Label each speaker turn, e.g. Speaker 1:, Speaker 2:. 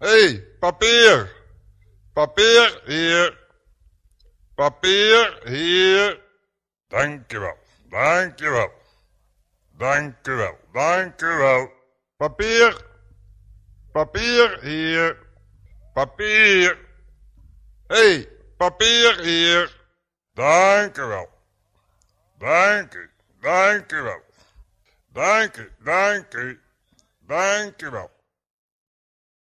Speaker 1: hey, papier. Papier hier. Papier hier. Dankjewel, dankjewel. u wel. Papier. Papier hier. Papier. hey, papier hier. wel, Dank u, dank u wel. Dank u, dank u. Dank u wel.